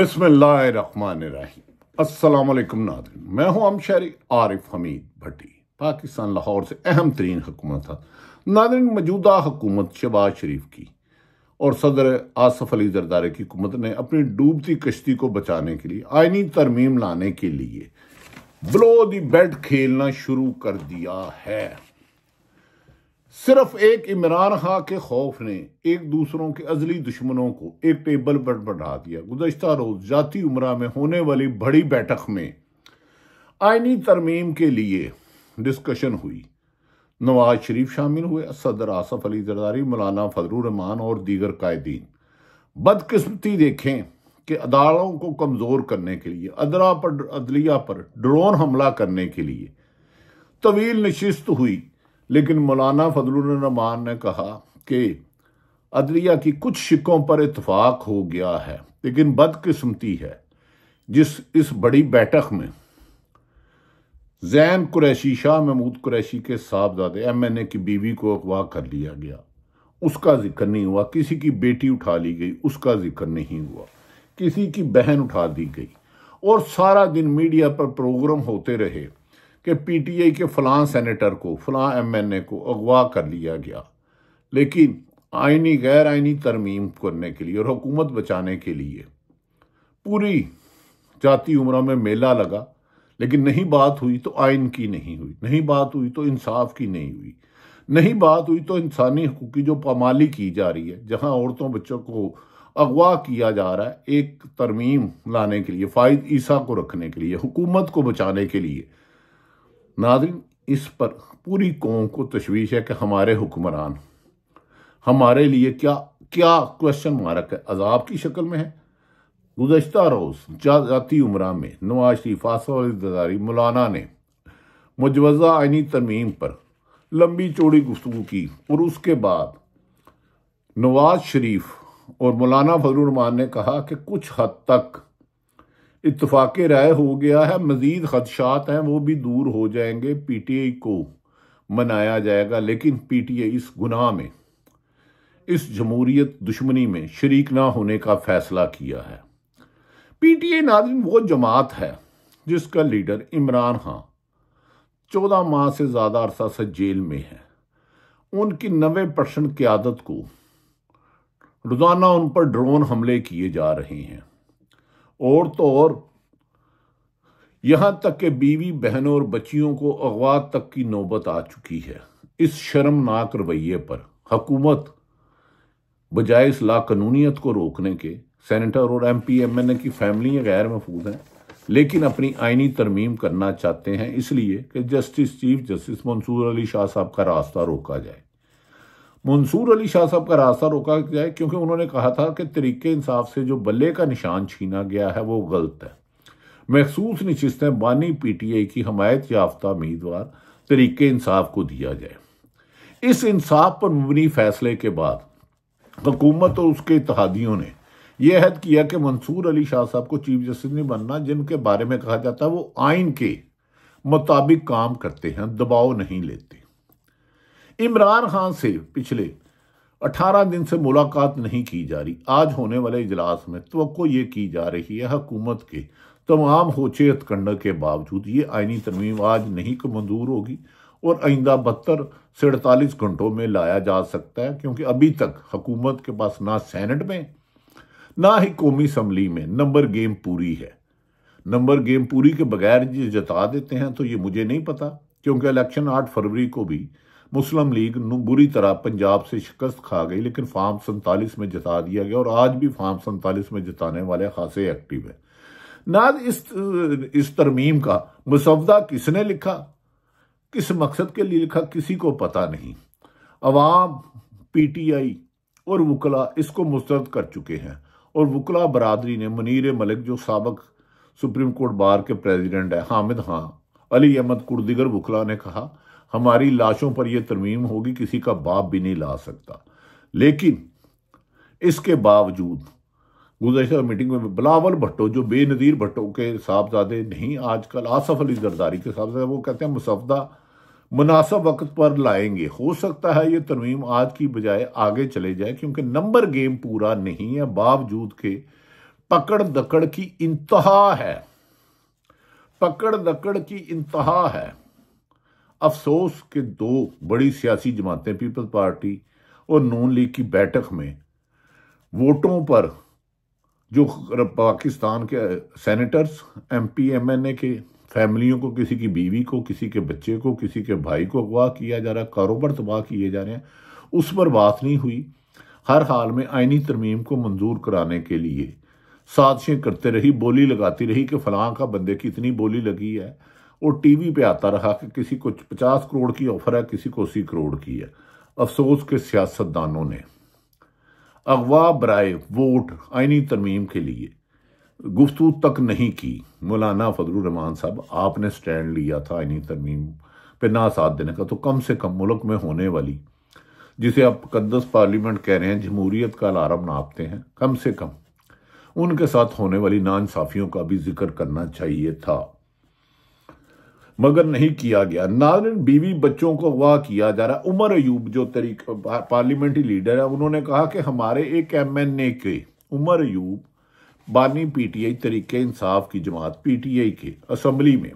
अस्सलाम वालेकुम मैं हूं हम शहरी आरिफ हमीद भट्टी पाकिस्तान लाहौर से अहम तरीन हुकूमत था नादिन मौजूदा हुकूमत शहबाज शरीफ की और सदर आसफ अली जरदारे की हुकूमत ने अपनी डूबती कश्ती को बचाने के लिए आइनी तरमीम लाने के लिए ब्लो दी बेड खेलना शुरू कर दिया है सिर्फ एक इमरान खां के खौफ ने एक दूसरों के अजली दुश्मनों को एक टेबल पर बढ़ा दिया गुजशत रोज जाती उम्र में होने वाली बड़ी बैठक में आइनी तरमीम के लिए डिस्कशन हुई नवाज शरीफ शामिल हुए सदर आसफ अली जरदारी मौलाना फजलरहमान और दीगर कायदीन बदकस्मती देखें कि अदालतों को कमज़ोर करने के लिए अदरा पर अदलिया पर ड्रोन हमला करने के लिए तवील नशिस्त हुई लेकिन मौलाना फजलरहमान ने कहा कि अदलिया की कुछ शिकों पर इतफाक़ हो गया है लेकिन बदकिस्मती है जिस इस बड़ी बैठक में जैन कुरैशी शाह महमूद कुरैशी के साहबजादे एम एन ए की बीवी को अगवा कर लिया गया उसका जिक्र नहीं हुआ किसी की बेटी उठा ली गई उसका जिक्र नहीं हुआ किसी की बहन उठा दी गई और सारा दिन मीडिया पर प्रोग्राम होते रहे कि पीटीआई के फलां सेनेटर को फलां एमएनए को अगवा कर लिया गया लेकिन आइनी गैर आइनी तरमीम करने के लिए और हुकूमत बचाने के लिए पूरी जाति उम्र में मेला लगा लेकिन नहीं बात हुई तो आइन की नहीं हुई नहीं बात हुई तो इंसाफ की नहीं हुई नहीं बात हुई तो इंसानी हकूक़ की जो पामाली की जा रही है जहां औरतों बच्चों को अगवा किया जा रहा है एक तरमीम लाने के लिए फ़ायद ईसा को रखने के लिए हुकूमत को बचाने के लिए नादिन इस पर पूरी कौम को तशवीश है कि हमारे हुक्मरान हमारे लिए क्या क्या क्वेश्चन मार्क है अजाब की शक्ल में है गुजशत रोज़ जाती उम्र में नवाज शरीफ आसफ़ारी मौलाना ने मुजवज़ा आइनी तरमीम पर लंबी चौड़ी गुफ्तु की और उसके बाद नवाज शरीफ और मौलाना फजलान ने कहा कि कुछ हद तक इतफाक़ राय हो गया है मज़ीद खदशात हैं वो भी दूर हो जाएंगे पी टी आई को मनाया जाएगा लेकिन पी टी आई इस गुनाह में इस जमहूरियत दुश्मनी में शरीक ना होने का फ़ैसला किया है पी टी आई नाजिम वो जमात है जिसका लीडर इमरान खान चौदह माह से ज़्यादा अरसा से जेल में है उनकी नबे परसेंट क्यादत को रोज़ाना उन पर ड्रोन हमले किए जा रहे हैं और तो और यहां तक कि बीवी बहनों और बच्चियों को अगवा तक की नौबत आ चुकी है इस शर्मनाक रवैये पर हकूमत बजाय इस लाकानूनीत को रोकने के सेनेटर और M P M N A की फैमिली गैर महफूज हैं लेकिन अपनी आइनी तरमीम करना चाहते हैं इसलिए कि justice chief justice Mansoor Ali Shah साहब का रास्ता रोका जाए मंसूर अली शाह साहब का रास्ता रोका जाए क्योंकि उन्होंने कहा था कि तरीके इंसाफ से जो बल्ले का निशान छीना गया है वो गलत है महसूस नशस्तें बानी पीटीआई की हमायत याफ्ता उम्मीदवार तरीके इंसाफ को दिया जाए इस इंसाफ पर मबनी फैसले के बाद हुकूमत और उसके इतिहादियों ने यह हद किया कि मंसूर अली शाह साहब को चीफ जस्टिस नहीं बनना जिनके बारे में कहा जाता है वो आइन के मुताबिक काम करते हैं दबाव नहीं लेते इमरान खान से पिछले 18 दिन से मुलाकात नहीं की जा रही आज होने वाले इजलास में तो ये की जा रही है हकूमत के तमाम होचे हथकंड के बावजूद ये आइनी तरमीम आज नहीं को मंजूर होगी और आइंदा बहत्तर से अड़तालीस घंटों में लाया जा सकता है क्योंकि अभी तक हकूमत के पास ना सैनट में ना ही कौमी असम्बली में नंबर गेम पूरी है नंबर गेम पूरी के बगैर ये जता देते हैं तो ये मुझे नहीं पता क्योंकि इलेक्शन आठ फरवरी को भी मुस्लिम लीग बुरी तरह पंजाब से शिकस्त खा गई लेकिन फार्म सैंतालीस में जता दिया गया और आज भी फार्म सैंतालीस में जताने वाले खासे एक्टिव है नाज इस इस तरमीम का मुसवदा किसने लिखा किस मकसद के लिए लिखा किसी को पता नहीं अवाम पीटीआई और वकला इसको मुस्तरद कर चुके हैं और वकला बरदरी ने मनीर मलिक जो सबक सुप्रीम कोर्ट बार के प्रेसिडेंट है हामिद हाँ अली अहमद कुर्दिगर वकला ने कहा हमारी लाशों पर यह तरमीम होगी किसी का बाप भी नहीं ला सकता लेकिन इसके बावजूद गुजशत मीटिंग में बिलावल भट्टो जो बेनज़ीर भट्टो के साहबजादे नहीं आजकल आसफ अली जरदारी के साहबजादे वो कहते हैं मुसफदा मुनासब वक्त पर लाएंगे हो सकता है ये तरमीम आज की बजाय आगे चले जाए क्योंकि नंबर गेम पूरा नहीं है बावजूद के पकड़ दकड़ की इंतहा है पकड़ दकड़ की इंतहा है अफसोस के दो बड़ी सियासी जमातें पीपल्स पार्टी और नून लीग की बैठक में वोटों पर जो पाकिस्तान के senators M P M N A के फैमिलियों को किसी की बीवी को किसी के बच्चे को किसी के भाई को अगवा किया जा रहा है कारोबार तबाह किए जा रहे हैं उस पर बात नहीं हुई हर हाल में आइनी तरमीम को मंजूर कराने के लिए साजिशें करते रही बोली लगाती रही कि फलां का बंदे की इतनी बोली लगी है वो टीवी पे आता रहा कि किसी को पचास करोड़ की ऑफर है किसी को अस्सी करोड़ की है अफसोस के सियासतदानों ने अगवा बराए वोट आइनी तरमीम के लिए गुफ्तु तक नहीं की मौलाना फजलरहमान साहब आपने स्टैंड लिया था आइनी तरमीम पे ना साथ देने का तो कम से कम मुल्क में होने वाली जिसे आप कदस पार्लियामेंट कह रहे हैं जमहूरीत का अलार्म नापते हैं कम से कम उनके साथ होने वाली नासाफियों का भी जिक्र करना चाहिए था मगर नहीं किया गया नारायण बीवी बच्चों को अगवा किया जा रहा उमर अयूब जो तरीक पार्लियामेंट्री लीडर है उन्होंने कहा कि हमारे एक एम एन ए के उमर अयूब बानी पी टी आई तरीके इंसाफ की जमात पी टी आई के असम्बली में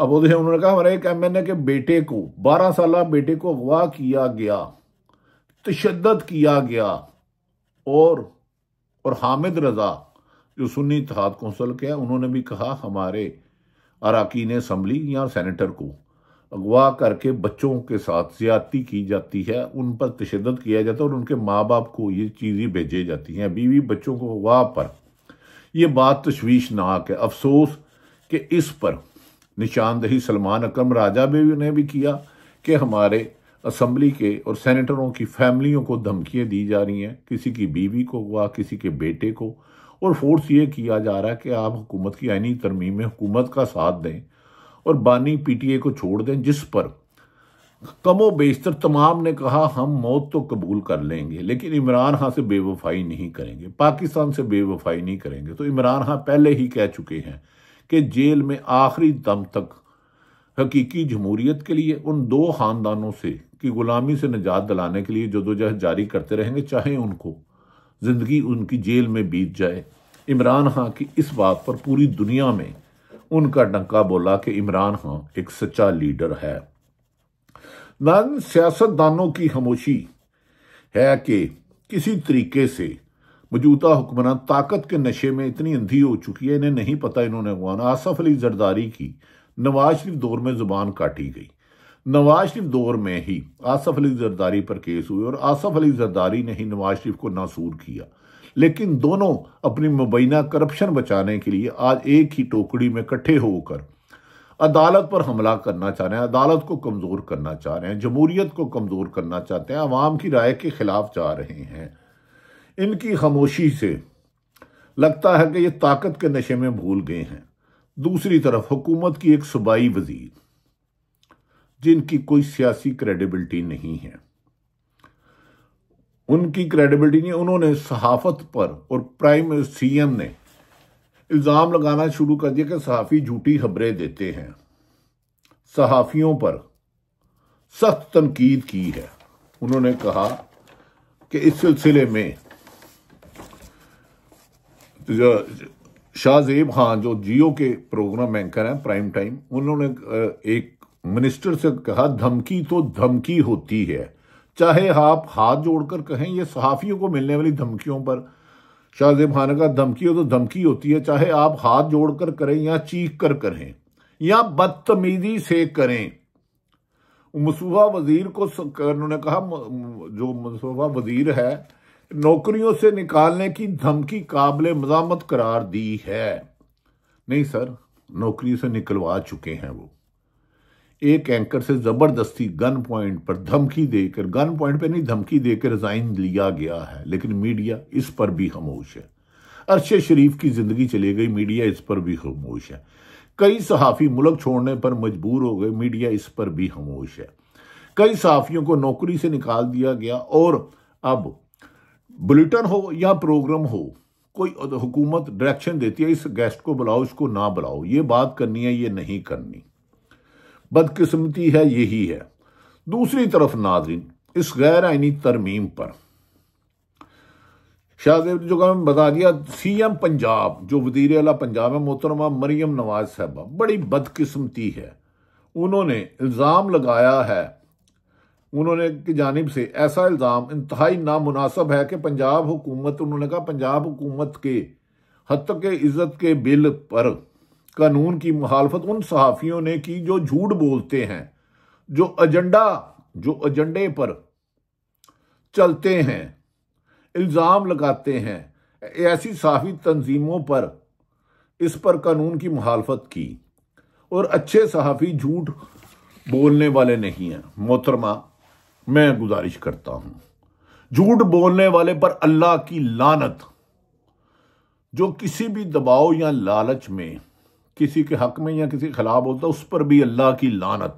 अब उन्होंने कहा हमारे एक एम एन ए के बेटे को बारह साल बेटे को अगवा किया गया तशद किया गया और और हामिद रज़ा जो सुन्नी इतिहाद कौंसल के उन्होंने भी कहा हमारे अराकीन असम्बली या सैनेटर को अगवा करके बच्चों के साथ ज्यादती की जाती है उन पर तशद किया जाता है और उनके माँ बाप को ये चीज़ें भेजी जाती हैं बीवी बच्चों को अगवा पर यह बात तशवीशनाक है अफसोस कि इस पर निशानदही सलमान अक्रम राजा भी ने भी किया कि हमारे असम्बली के और सैनिटरों की फैमिलियों को धमकियाँ दी जा रही हैं किसी की बीवी को अगवा किसी के बेटे को और फोर्स ये किया जा रहा है कि आप हुकूमत की आइनी तरमीम में हुकूमत का साथ दें और बानी पीटीए को छोड़ दें जिस पर कमो बेशतर तमाम ने कहा हम मौत तो कबूल कर लेंगे लेकिन इमरान खां से बेवफाई नहीं करेंगे पाकिस्तान से बेवफाई नहीं करेंगे तो इमरान खां पहले ही कह चुके हैं कि जेल में आखिरी दम तक हकीकी जमहूरीत के लिए उन दो ख़ानदानों से की ग़ुलामी से निजात दिलाने के लिए जदोजहद जारी करते रहेंगे चाहे उनको ज़िंदगी उनकी जेल में बीत जाए इमरान खां की इस बात पर पूरी दुनिया में उनका डंका बोला कि इमरान खां एक सच्चा लीडर है नाजन सियासतदानों की खामोशी है कि किसी तरीके से मौजूदा हुक्मरान ताकत के नशे में इतनी अंधी हो चुकी है इन्हें नहीं पता इन्होंने आसफ अली जरदारी की नवाज शरीफ दौर में जुबान काटी गई नवाज शरीफ दौर में ही आसफ अली जरदारी पर केस हुए और आसफ अली जरदारी ने ही नवाज शरीफ को नासूर किया लेकिन दोनों अपनी मुबैना करप्शन बचाने के लिए आज एक ही टोकरी में इकट्ठे होकर अदालत पर हमला करना चाह रहे हैं अदालत को कमज़ोर करना चाह रहे हैं जमहूरियत को कमज़ोर करना चाहते हैं आवाम की राय के ख़िलाफ़ जा रहे हैं इनकी खामोशी से लगता है कि ये ताकत के नशे में भूल गए हैं दूसरी तरफ हुकूमत की एक सूबाई वजीर जिनकी कोई सियासी क्रेडिबिलिटी नहीं है उनकी क्रेडिबिलिटी नहीं उन्होंने सहाफत पर और प्राइम सीएम ने इल्ज़ाम लगाना शुरू कर दिया कि सहाफ़ी झूठी खबरें देते हैं सहाफ़ियों पर सख्त तनकीद की है उन्होंने कहा कि इस सिलसिले में शाहजेब खान जो जियो के प्रोग्राम एंकर हैं प्राइम टाइम उन्होंने एक मिनिस्टर से कहा धमकी तो धमकी होती है चाहे आप हाथ जोड़कर कहें ये सहाफ़ियों को मिलने वाली धमकियों पर शाहजेब खान का धमकी हो तो धमकी होती है चाहे आप हाथ जोड़कर करें या चीख कर करें या बदतमीजी से करें मसूफा वजीर को उन्होंने कहा जो मसूफा वजीर है नौकरियों से निकालने की धमकी काबिल मजामत करार दी है नहीं सर नौकरी से निकलवा चुके हैं वो एक एंकर से ज़बरदस्ती गन पॉइंट पर धमकी देकर गन पॉइंट पर नहीं धमकी देकर रिज़ाइन लिया गया है लेकिन मीडिया इस पर भी खामोश है अरशद शरीफ की ज़िंदगी चली गई मीडिया इस पर भी खामोश है कई सहाफ़ी मुल्क छोड़ने पर मजबूर हो गए मीडिया इस पर भी खामोश है कई सहाफ़ियों को नौकरी से निकाल दिया गया और अब बुलेटिन हो या प्रोग्राम हो कोई हुकूमत डायरेक्शन देती है इस गेस्ट को बुलाओ इसको ना बुलाओ ये बात करनी है ये नहीं करनी बदकिस्मती है यही है दूसरी तरफ नाजरीन इस गैर आइनी तरमीम पर शाहजेब जो मैंने बता दिया सी एम पंजाब जो वजीर अला पंजाब है मोहतरमा मरियम नवाज साहबा बड़ी बदकिस्मती है उन्होंने इल्ज़ाम लगाया है उन्होंने की जानब से ऐसा इल्ज़ाम इंतहाई नामनासब है कि पंजाब हुकूमत उन्होंने कहा पंजाब हुकूमत के हत के इज़्ज़त के बिल पर कानून की मुखालफत उन सहाफ़ियों ने की जो झूठ बोलते हैं जो एजेंडा जो एजेंडे पर चलते हैं इल्ज़ाम लगाते हैं ऐसी सहाफ़ी तंजीमों पर इस पर कानून की मुखालफत की और अच्छे सहाफ़ी झूठ बोलने वाले नहीं हैं मोहतरमा मैं गुजारिश करता हूँ झूठ बोलने वाले पर अल्लाह की लानत जो किसी भी दबाव या लालच में किसी के हक में या किसी के खिलाफ बोलता उस पर भी अल्लाह की लानत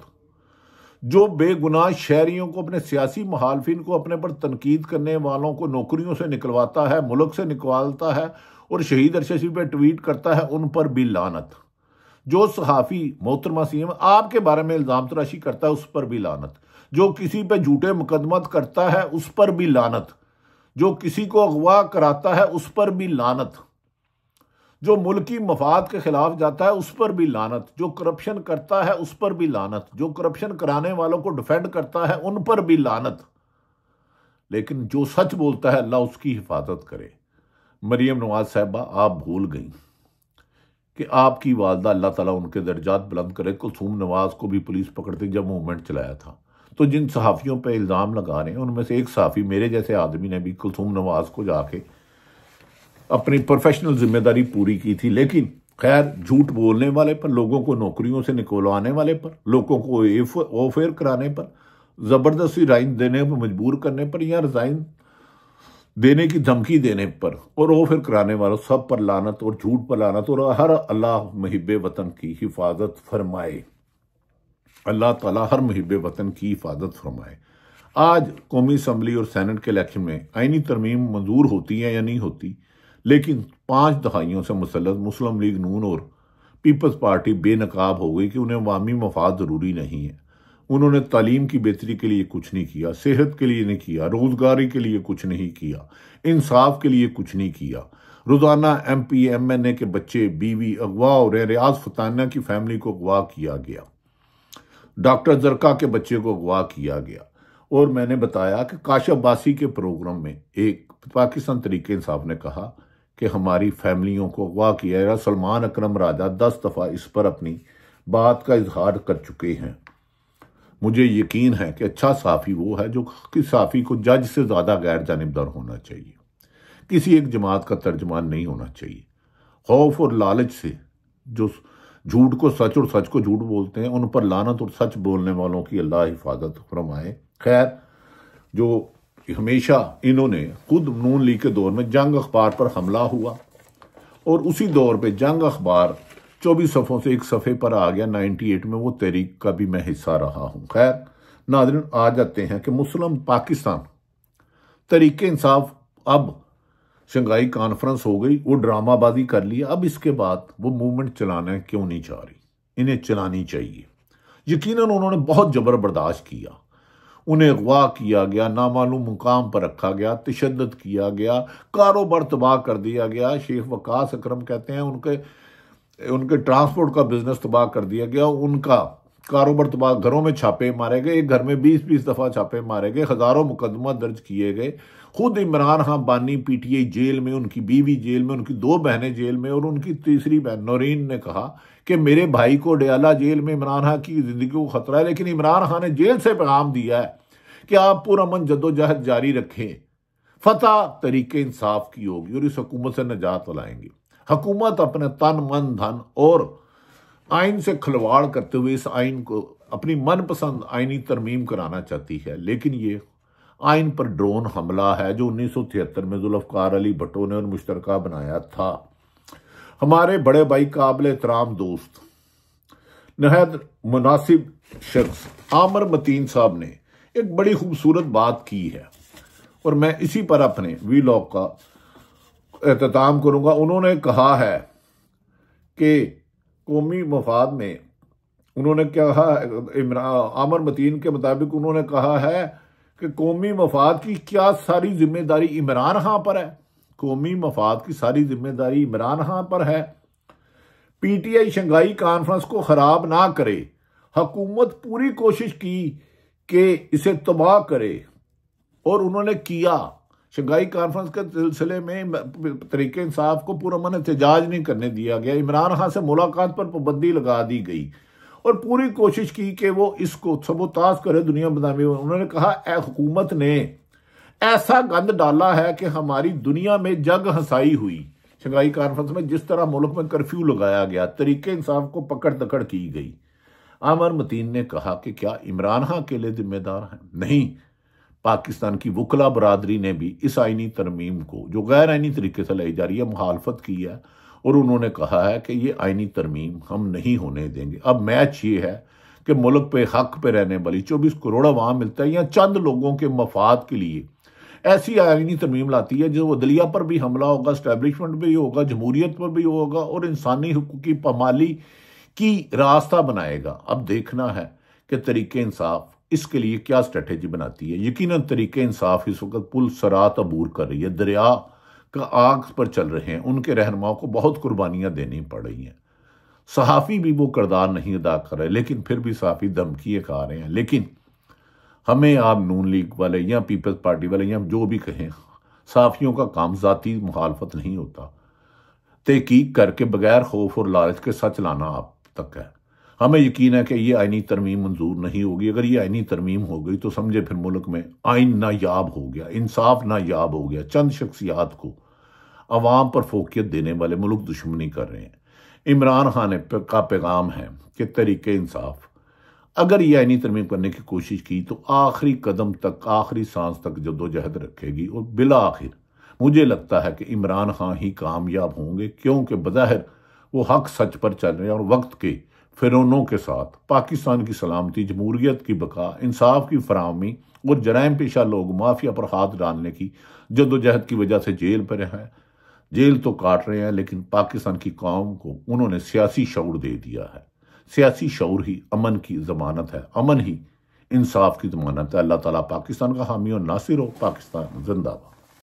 जो बेगुनाह शहरीों को अपने सियासी महालफिन को अपने पर तनकीद करने वालों को नौकरियों से निकलवाता है मुल्क से निकलवाता है और शहीद अरशी पर ट्वीट करता है उन पर भी लानत जो सहाफ़ी मोहतरमा सीम आपके बारे में इल्ज़ाम तराशी करता है उस पर भी लानत जो किसी पर झूठे मुकदमत करता है उस पर भी लानत जो किसी को अगवा कराता है उस पर भी लानत जो मुल्की मफाद के ख़िलाफ़ जाता है उस पर भी लानत जो करप्शन करता है उस पर भी लानत जो करप्शन कराने वालों को डिफेंड करता है उन पर भी लानत लेकिन जो सच बोलता है अल्लाह उसकी हिफाजत करे मरियम नवाज साहबा आप भूल गई कि आपकी वालदा अल्लाह ताला उनके दर्जात बुलंद करे कुलसूम नवाज को भी पुलिस पकड़ती जब मूवमेंट चलाया था तो जिन सहाफ़ियों पर इल्ज़ाम लगा रहे हैं उनमें से एक सहाफ़ी मेरे जैसे आदमी ने भी कुलसूम नवाज को जाके अपनी प्रोफेशनल जिम्मेदारी पूरी की थी लेकिन खैर झूठ बोलने वाले पर लोगों को नौकरियों से निकलवाने वाले पर लोगों को ओफेयर कराने पर ज़बरदस्ती राइन देने पर मजबूर करने पर या रिजाइन देने की धमकी देने पर और वो फिर कराने वालों सब पर लानत और झूठ पर लानत और हर अल्लाह महब वतन की हिफाजत फरमाए अल्लाह तला हर महब वतन की हिफाजत फरमाए आज कौमी असम्बली और सैनट के इलेक्शन में आइनी तरमीम मंजूर होती है या नहीं होती लेकिन पाँच दहाइयों से मुसलत मुस्लिम लीग नून और पीपल्स पार्टी बेनकाब हो गई कि उन्हें अवामी मफाद ज़रूरी नहीं है उन्होंने तालीम की बेहतरी के लिए कुछ नहीं किया सेहत के लिए नहीं किया रोज़गारी के लिए कुछ नहीं किया इंसाफ के लिए कुछ नहीं किया रोज़ाना M P M N A के बच्चे बीवी अगवा और रियाज फताना की फैमिली को अगवा किया गया डॉक्टर जरका के बच्चे को अगवा किया गया और मैंने बताया कि काशाबासी बासी के प्रोग्राम में एक पाकिस्तान तरीके इंसाफ ने कहा कि हमारी फैमिलियों को अगवा किया है सलमान अक्रम राजा दस दफ़ा इस पर अपनी बात का इजहार कर चुके हैं मुझे यकीन है कि अच्छा साफ़ी वो है जो कि साफ़ी को जज से ज़्यादा गैर जानबदार होना चाहिए किसी एक जमात का तर्जमान नहीं होना चाहिए खौफ और लालच से जो झूठ को सच और सच को झूठ बोलते हैं उन पर लानत और सच बोलने वालों की अल्लाह हिफाजत फरमाए खैर जो हमेशा इन्होंने खुद नून लीग के दौर में जंग अखबार पर हमला हुआ और उसी दौर पे जंग अखबार चौबीस सफ़ों से एक सफ़े पर आ गया 98 में वो तहरीक का भी मैं हिस्सा रहा हूँ खैर नादरन आ जाते हैं कि मुस्लिम पाकिस्तान तरीके इंसाफ अब शंघाई कॉन्फ्रेंस हो गई वो ड्रामाबाजी कर लिया अब इसके बाद वो मूवमेंट चलाना क्यों नहीं चाह रही इन्हें चलानी चाहिए यकीनन उन्होंने बहुत जबर बर्दाश्त किया उन्हें अगवा किया गया नामालूम मुकाम पर रखा गया तशद किया गया कारोबार तबाह कर दिया गया शेख वकास अक्रम कहते हैं उनके उनके ट्रांसपोर्ट का बिजनेस तबाह कर दिया गया उनका कारोबार तबाह घरों में छापे मारे गए एक घर में बीस बीस दफ़ा छापे मारे गए हज़ारों मुकदमा दर्ज किए गए खुद इमरान खां बानी आई जेल में उनकी बीवी जेल में उनकी दो बहनें जेल में और उनकी तीसरी बहन नौरीन ने कहा कि मेरे भाई को डयाला जेल में इमरान खान की ज़िंदगी को ख़तरा है लेकिन इमरान खान ने जेल से पैगाम दिया है कि आप पुरमन जदोजहद जारी रखें फतेह तरीके इंसाफ की होगी और इस हकूमत से निजात लाएंगे हकूमत अपने तन मन धन और आइन से खिलवाड़ करते हुए इस आइन को अपनी मनपसंद आइनी तरमीम कराना चाहती है लेकिन ये आइन पर ड्रोन हमला है जो उन्नीस सौ तिहत्तर में जुल्फकार अली भट्टो ने और मुश्तरका बनाया था हमारे बड़े भाई काबिल एहतराम दोस्त नहायत मुनासिब शख्स आमर मतीन साहब ने एक बड़ी खूबसूरत बात की है और मैं इसी पर अपने वी लॉग का अहतमाम करूँगा उन्होंने कहा है कि कौमी मफाद में उन्होंने कहा आमर मतीन के मुताबिक उन्होंने कहा है कि कौमी मफाद की क्या सारी जिम्मेदारी इमरान खां पर है कौमी मफाद की सारी जिम्मेदारी इमरान खान पर है P T I Shanghai conference को ख़राब ना करे हकूमत पूरी कोशिश की कि इसे तबाह करे और उन्होंने किया शंघाई कॉन्फ्रेंस के सिलसिले में तरीके इंसाफ को पूरा मन एहतजाज नहीं करने दिया गया इमरान खान से मुलाकात पर पाबंदी लगा दी गई और पूरी कोशिश की कि वो इसको सबोताज करे दुनिया बदामी उन्होंने कहा ए हुकूमत ने ऐसा गंद डाला है कि हमारी दुनिया में जग हंसाई हुई शंघाई कॉन्फ्रेंस में जिस तरह मुल्क में कर्फ्यू लगाया गया तरीके इंसाफ को पकड़ दकड़ की गई आमर मतीन ने कहा कि क्या इमरान खां लिए जिम्मेदार हैं नहीं पाकिस्तान की वकला बरदरी ने भी इस आइनी तरमीम को जो गैर आइनी तरीके से लाई जा रही है मुखालफत की है और उन्होंने कहा है कि ये आइनी तरमीम हम नहीं होने देंगे अब मैच ये है कि मुल्क पे हक पे रहने वाली चौबीस करोड़ वहां मिलता है या चंद लोगों के मफाद के लिए ऐसी आयनी तरमीम लाती है जो अदलिया पर भी हमला होगा इस्टेबलिशमेंट पर भी होगा जमहूरीत पर भी होगा और इंसानी हकूक़ की पमाली की रास्ता बनाएगा अब देखना है कि तरीके इंसाफ इसके लिए क्या स्ट्रेटेजी बनाती है यकीन तरीके इंसाफ इस वक्त पुल सरात अबूर कर रही है दरिया का आग पर चल रहे हैं उनके रहनुमाओं को बहुत कुर्बानियाँ देनी पड़ रही हैं सहाफ़ी भी वो करदार नहीं अदा कर रहे लेकिन फिर भी सहाफ़ी धमकी खा रहे हैं लेकिन हमें आप नून लीग वाले या पीपल्स पार्टी वाले या जो भी कहें साफियों का काम ज़ाती मुखालफत नहीं होता तहकीक करके बगैर खौफ और लालच के सच लाना आप तक है हमें यकीन है कि ये आइनी तरमीम मंजूर नहीं होगी अगर ये आइनी तरमीम हो गई तो समझे फिर मुल्क में आइन नायाब हो गया इंसाफ नायाब हो गया चंद शख्सियात को अवाम पर फोकियत देने वाले मुल्क दुश्मनी कर रहे हैं इमरान खान का पैगाम है कि तरीके इंसाफ अगर ये आइनी तरमीम करने की कोशिश की तो आखिरी कदम तक आखिरी सांस तक जदोजहद रखेगी और बिला आखिर मुझे लगता है कि इमरान खान ही कामयाब होंगे क्योंकि बज़ाहिर वो हक सच पर चल रहे हैं और वक्त के फिरनों के साथ पाकिस्तान की सलामती जमहूरीत की बका इंसाफ की फरहमी और जराइम पेशा लोग माफिया पर हाथ डालने की जदोजहद की वजह से जेल पर हैं जेल तो काट रहे हैं लेकिन पाकिस्तान की कौम को उन्होंने सियासी शौर दे दिया है सियासी शौर ही अमन की ज़मानत है अमन ही इंसाफ की ज़मानत है अल्लाह ताला पाकिस्तान का हामी और नासिर हो पाकिस्तान जिंदाबाद